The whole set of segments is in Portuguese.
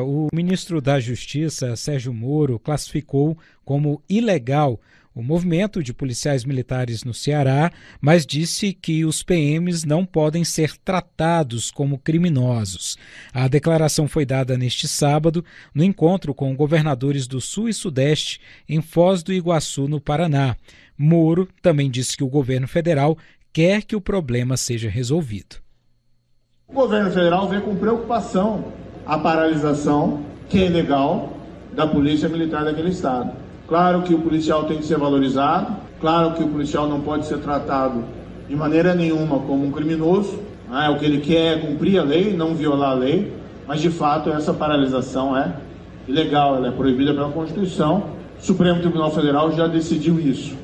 O ministro da Justiça, Sérgio Moro, classificou como ilegal o movimento de policiais militares no Ceará, mas disse que os PMs não podem ser tratados como criminosos. A declaração foi dada neste sábado, no encontro com governadores do Sul e Sudeste, em Foz do Iguaçu, no Paraná. Moro também disse que o governo federal quer que o problema seja resolvido. O governo federal vê com preocupação a paralisação, que é legal, da polícia militar daquele estado. Claro que o policial tem que ser valorizado, claro que o policial não pode ser tratado de maneira nenhuma como um criminoso, né? o que ele quer é cumprir a lei, não violar a lei, mas de fato essa paralisação é ilegal, ela é proibida pela Constituição. O Supremo Tribunal Federal já decidiu isso.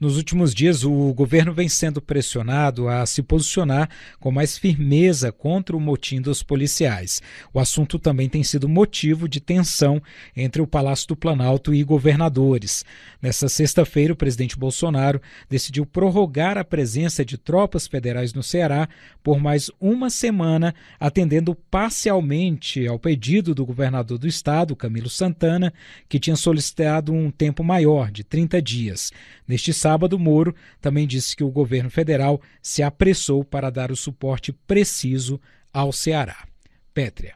Nos últimos dias, o governo vem sendo pressionado a se posicionar com mais firmeza contra o motim dos policiais. O assunto também tem sido motivo de tensão entre o Palácio do Planalto e governadores. Nessa sexta-feira, o presidente Bolsonaro decidiu prorrogar a presença de tropas federais no Ceará por mais uma semana, atendendo parcialmente ao pedido do governador do estado, Camilo Santana, que tinha solicitado um tempo maior, de 30 dias. Neste sábado, Moro também disse que o governo federal se apressou para dar o suporte preciso ao Ceará. Pétria.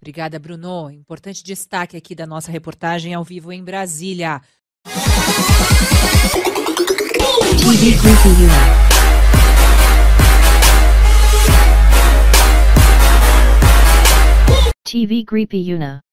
Obrigada, Bruno. Importante destaque aqui da nossa reportagem ao vivo em Brasília. TV Group Europe. Una